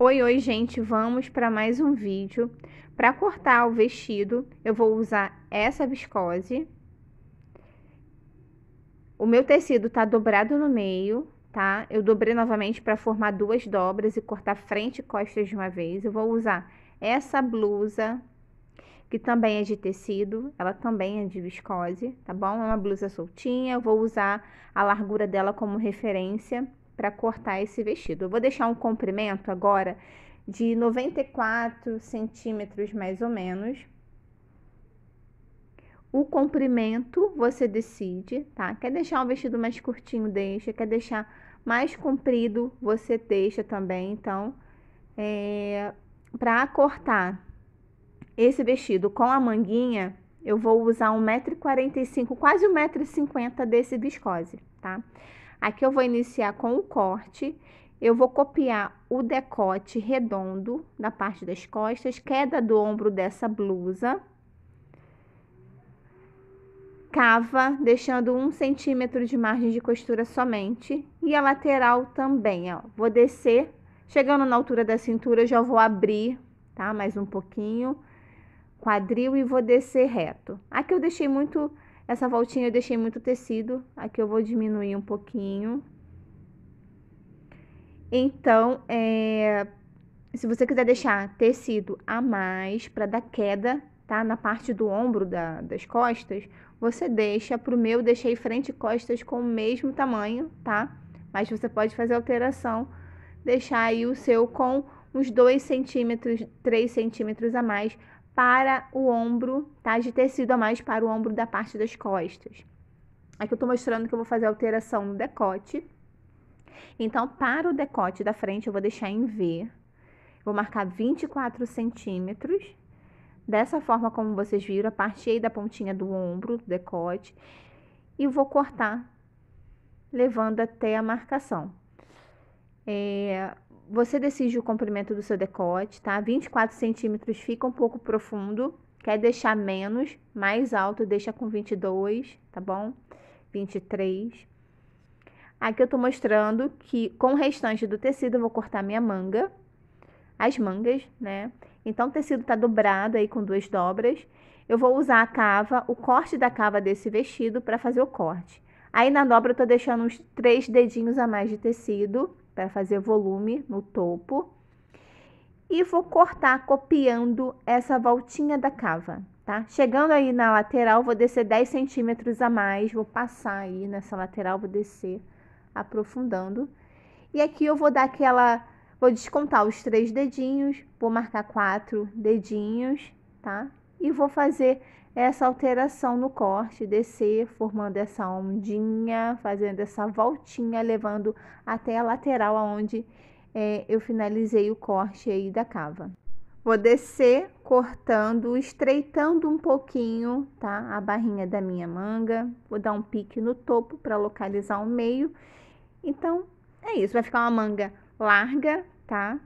Oi, oi, gente, vamos para mais um vídeo. Para cortar o vestido, eu vou usar essa viscose. O meu tecido tá dobrado no meio, tá? Eu dobrei novamente para formar duas dobras e cortar frente e costas de uma vez. Eu vou usar essa blusa, que também é de tecido, ela também é de viscose, tá bom? É uma blusa soltinha, eu vou usar a largura dela como referência para cortar esse vestido. Eu vou deixar um comprimento agora de 94 centímetros mais ou menos. O comprimento você decide, tá? Quer deixar um vestido mais curtinho, deixa. Quer deixar mais comprido, você deixa também. Então, é, para cortar esse vestido com a manguinha, eu vou usar 1,45m, quase 1,50m desse viscose, tá? Aqui eu vou iniciar com o corte. Eu vou copiar o decote redondo da parte das costas, queda do ombro dessa blusa. Cava, deixando um centímetro de margem de costura somente. E a lateral também, ó. Vou descer, chegando na altura da cintura, já vou abrir, tá? Mais um pouquinho. Quadril e vou descer reto. Aqui eu deixei muito essa voltinha eu deixei muito tecido, aqui eu vou diminuir um pouquinho. Então, é, se você quiser deixar tecido a mais para dar queda, tá? Na parte do ombro da, das costas, você deixa. Pro meu, deixei frente e costas com o mesmo tamanho, tá? Mas você pode fazer alteração, deixar aí o seu com uns 2 centímetros, 3 centímetros a mais para o ombro, tá? De tecido a mais para o ombro da parte das costas. Aqui eu tô mostrando que eu vou fazer alteração no decote. Então, para o decote da frente, eu vou deixar em V. Vou marcar 24 centímetros. Dessa forma, como vocês viram, a parte aí da pontinha do ombro, do decote. E vou cortar, levando até a marcação. É, você decide o comprimento do seu decote, tá? 24 centímetros fica um pouco profundo. Quer deixar menos, mais alto, deixa com 22, tá bom? 23. Aqui eu tô mostrando que com o restante do tecido eu vou cortar minha manga, as mangas, né? Então, o tecido tá dobrado aí com duas dobras. Eu vou usar a cava, o corte da cava desse vestido para fazer o corte. Aí, na dobra, eu tô deixando uns três dedinhos a mais de tecido, para fazer volume no topo. E vou cortar copiando essa voltinha da cava, tá? Chegando aí na lateral, vou descer 10 centímetros a mais, vou passar aí nessa lateral, vou descer aprofundando. E aqui eu vou dar aquela... Vou descontar os três dedinhos, vou marcar quatro dedinhos, tá? E vou fazer essa alteração no corte, descer, formando essa ondinha, fazendo essa voltinha, levando até a lateral aonde é, eu finalizei o corte aí da cava. Vou descer cortando, estreitando um pouquinho, tá? A barrinha da minha manga. Vou dar um pique no topo para localizar o meio. Então, é isso. Vai ficar uma manga larga, tá?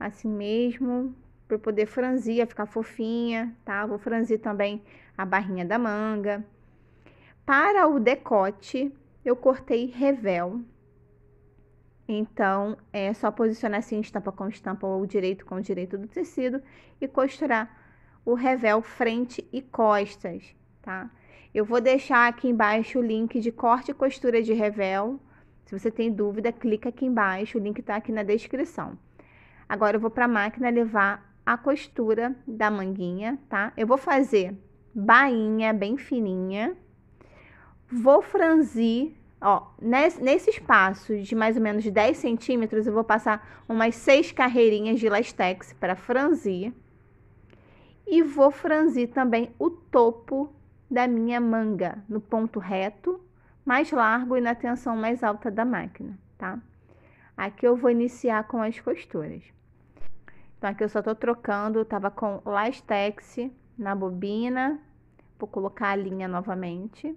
Assim mesmo, para poder franzir, ficar fofinha, tá? Vou franzir também a barrinha da manga. Para o decote, eu cortei revel. Então, é só posicionar assim, estampa com estampa ou direito com direito do tecido e costurar o revel frente e costas, tá? Eu vou deixar aqui embaixo o link de corte e costura de revel. Se você tem dúvida, clica aqui embaixo, o link está aqui na descrição. Agora eu vou para a máquina levar a costura da manguinha, tá? Eu vou fazer bainha bem fininha. Vou franzir, ó, nesse, nesse espaço de mais ou menos 10 centímetros, eu vou passar umas seis carreirinhas de lastex para franzir. E vou franzir também o topo da minha manga no ponto reto, mais largo e na tensão mais alta da máquina, tá? Aqui eu vou iniciar com as costuras. Então aqui eu só tô trocando, tava com Lastex na bobina. Vou colocar a linha novamente.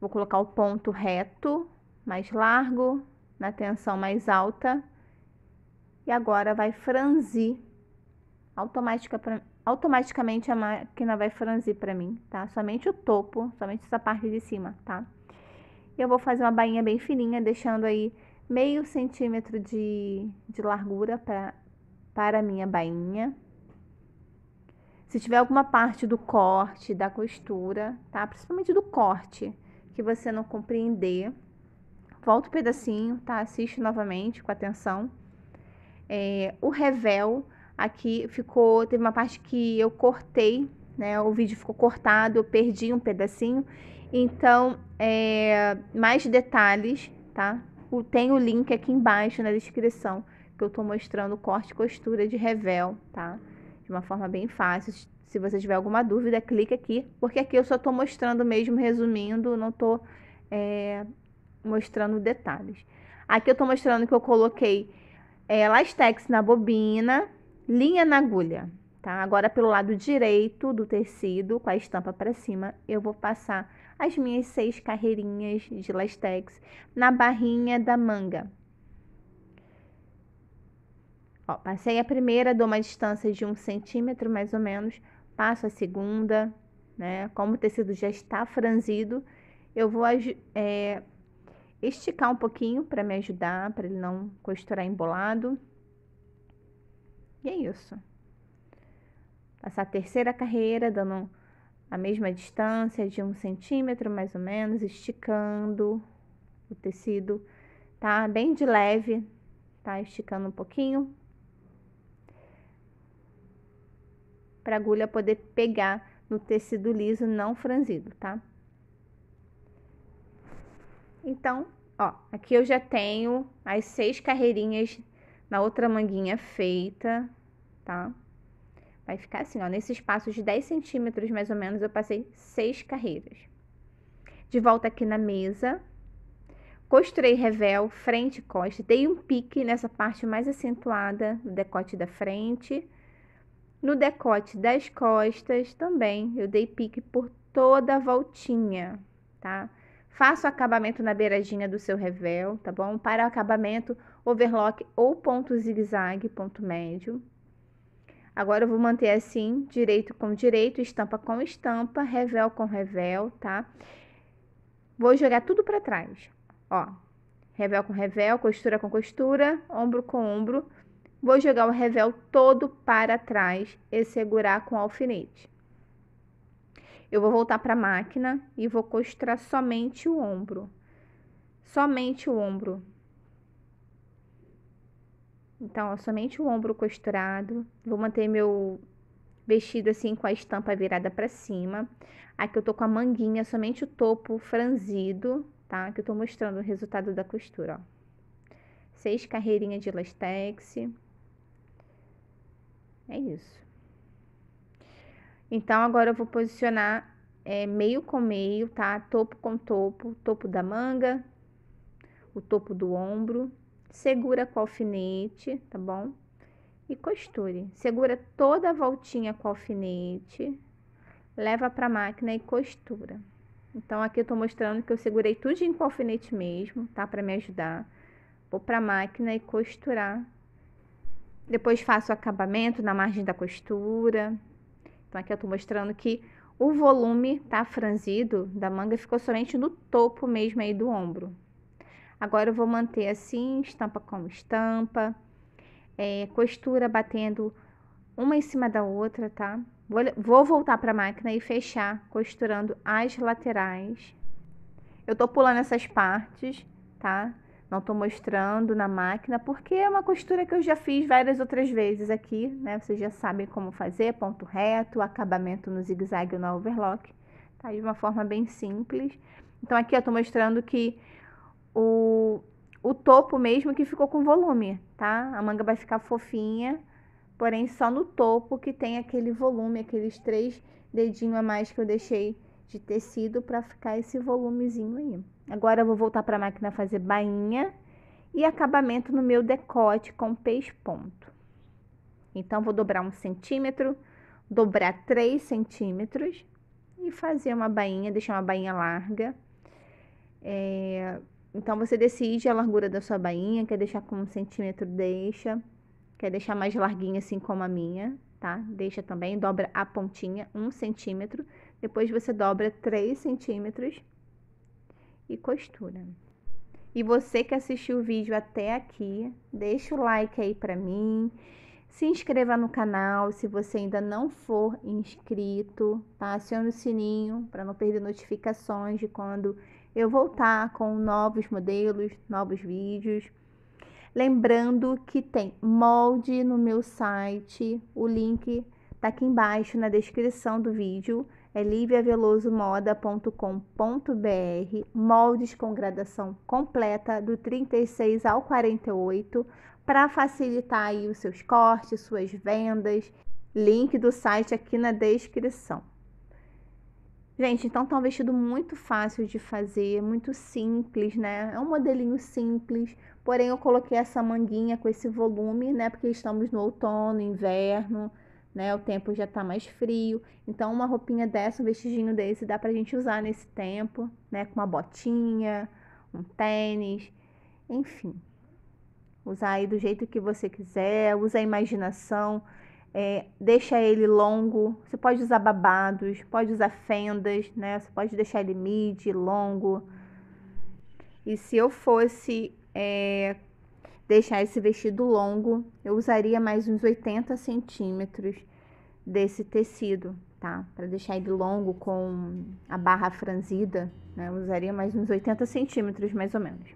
Vou colocar o ponto reto, mais largo, na tensão mais alta. E agora vai franzir. pra, automaticamente a máquina vai franzir para mim, tá? Somente o topo, somente essa parte de cima, tá? E eu vou fazer uma bainha bem fininha, deixando aí meio centímetro de, de largura para para a minha bainha. Se tiver alguma parte do corte, da costura, tá? Principalmente do corte, que você não compreender, volta o um pedacinho, tá? Assiste novamente com atenção. É, o revel, aqui ficou, teve uma parte que eu cortei, né? O vídeo ficou cortado, eu perdi um pedacinho. Então, é, mais detalhes, tá? O, tem o link aqui embaixo na descrição que eu tô mostrando corte e costura de revel, tá? De uma forma bem fácil. Se você tiver alguma dúvida, clica aqui, porque aqui eu só tô mostrando mesmo, resumindo, não tô é, mostrando detalhes. Aqui eu tô mostrando que eu coloquei é, lastex na bobina, linha na agulha, tá? Agora, pelo lado direito do tecido, com a estampa para cima, eu vou passar as minhas seis carreirinhas de lastex na barrinha da manga, Ó, passei a primeira, dou uma distância de um centímetro mais ou menos, passo a segunda, né? Como o tecido já está franzido, eu vou é, esticar um pouquinho para me ajudar, para ele não costurar embolado. E é isso. Passar a terceira carreira, dando a mesma distância de um centímetro mais ou menos, esticando o tecido, tá? Bem de leve, tá? Esticando um pouquinho para a agulha poder pegar no tecido liso não franzido, tá? Então, ó, aqui eu já tenho as seis carreirinhas na outra manguinha feita, tá? Vai ficar assim, ó, nesse espaço de 10 centímetros mais ou menos, eu passei seis carreiras. De volta aqui na mesa, costurei revel, frente e costa, dei um pique nessa parte mais acentuada do decote da frente, no decote das costas também, eu dei pique por toda a voltinha, tá? Faço o acabamento na beiradinha do seu revel, tá bom? Para o acabamento, overlock ou ponto zigue-zague, ponto médio. Agora eu vou manter assim, direito com direito, estampa com estampa, revel com revel, tá? Vou jogar tudo para trás, ó. Revel com revel, costura com costura, ombro com ombro. Vou jogar o revel todo para trás e segurar com o alfinete. Eu vou voltar para a máquina e vou costurar somente o ombro. Somente o ombro. Então, ó, somente o ombro costurado. Vou manter meu vestido assim com a estampa virada para cima. Aqui eu tô com a manguinha, somente o topo franzido, tá? Que eu tô mostrando o resultado da costura, ó. Seis carreirinhas de lastex. É isso. Então, agora eu vou posicionar é, meio com meio, tá? Topo com topo, topo da manga, o topo do ombro. Segura com alfinete, tá bom? E costure. Segura toda a voltinha com alfinete, leva pra máquina e costura. Então, aqui eu tô mostrando que eu segurei tudinho com alfinete mesmo, tá? Pra me ajudar. Vou pra máquina e costurar depois faço o acabamento na margem da costura. Então, aqui eu tô mostrando que o volume tá franzido da manga ficou somente no topo mesmo aí do ombro. Agora, eu vou manter assim, estampa como estampa. É, costura batendo uma em cima da outra, tá? Vou, vou voltar pra máquina e fechar costurando as laterais. Eu tô pulando essas partes, tá? Não estou mostrando na máquina, porque é uma costura que eu já fiz várias outras vezes aqui, né? Vocês já sabem como fazer, ponto reto, acabamento no zigue-zague ou no overlock, tá? De uma forma bem simples. Então, aqui eu estou mostrando que o, o topo mesmo que ficou com volume, tá? A manga vai ficar fofinha, porém só no topo que tem aquele volume, aqueles três dedinhos a mais que eu deixei de tecido para ficar esse volumezinho aí. Agora eu vou voltar para a máquina fazer bainha e acabamento no meu decote com pesponto. Então, vou dobrar um centímetro, dobrar três centímetros e fazer uma bainha, deixar uma bainha larga. É... Então, você decide a largura da sua bainha, quer deixar com um centímetro, deixa. Quer deixar mais larguinha, assim como a minha, tá? Deixa também, dobra a pontinha, um centímetro. Depois você dobra 3 centímetros e costura. E você que assistiu o vídeo até aqui, deixa o like aí para mim. Se inscreva no canal se você ainda não for inscrito, tá? Acione o sininho para não perder notificações de quando eu voltar com novos modelos, novos vídeos. Lembrando que tem molde no meu site, o link tá aqui embaixo na descrição do vídeo é liviavelosomoda.com.br, moldes com gradação completa do 36 ao 48, para facilitar aí os seus cortes, suas vendas. Link do site aqui na descrição. Gente, então tá um vestido muito fácil de fazer, muito simples, né? É um modelinho simples, porém eu coloquei essa manguinha com esse volume, né? Porque estamos no outono, inverno, né? O tempo já tá mais frio, então uma roupinha dessa, um vestidinho desse dá pra gente usar nesse tempo, né? Com uma botinha, um tênis, enfim. Usar aí do jeito que você quiser, usa a imaginação, é, deixa ele longo. Você pode usar babados, pode usar fendas, né? Você pode deixar ele midi longo. E se eu fosse é, deixar esse vestido longo, eu usaria mais uns 80 centímetros desse tecido, tá? Para deixar ele longo com a barra franzida, né? Eu usaria mais uns 80 centímetros, mais ou menos.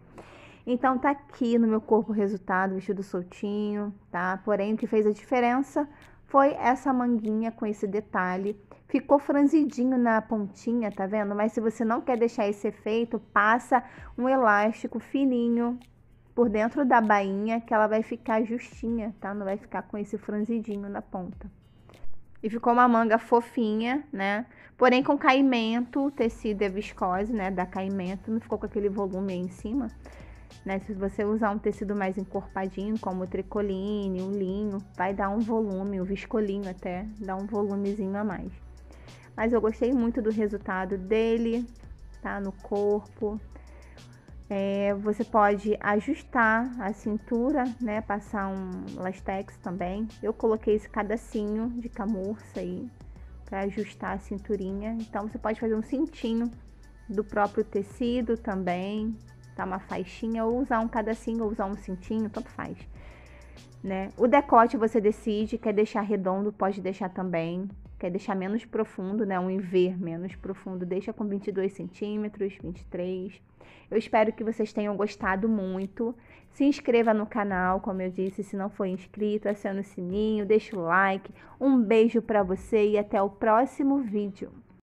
Então, tá aqui no meu corpo o resultado, vestido soltinho, tá? Porém, o que fez a diferença foi essa manguinha com esse detalhe. Ficou franzidinho na pontinha, tá vendo? Mas se você não quer deixar esse efeito, passa um elástico fininho por dentro da bainha que ela vai ficar justinha, tá? Não vai ficar com esse franzidinho na ponta. E ficou uma manga fofinha, né? Porém com caimento, o tecido é viscose, né? Dá caimento, não ficou com aquele volume aí em cima. Né? Se você usar um tecido mais encorpadinho, como o tricoline, o linho, vai dar um volume, o viscolinho até, dá um volumezinho a mais. Mas eu gostei muito do resultado dele, tá? No corpo, é, você pode ajustar a cintura, né? Passar um lastex também. Eu coloquei esse cadacinho de camurça aí para ajustar a cinturinha. Então você pode fazer um cintinho do próprio tecido também, tá uma faixinha ou usar um cadacinho ou usar um cintinho, tanto faz. Né? O decote você decide, quer deixar redondo, pode deixar também quer deixar menos profundo, né? Um V menos profundo, deixa com 22 centímetros, 23. Eu espero que vocês tenham gostado muito. Se inscreva no canal, como eu disse, se não for inscrito, aciona o sininho, deixa o like. Um beijo para você e até o próximo vídeo.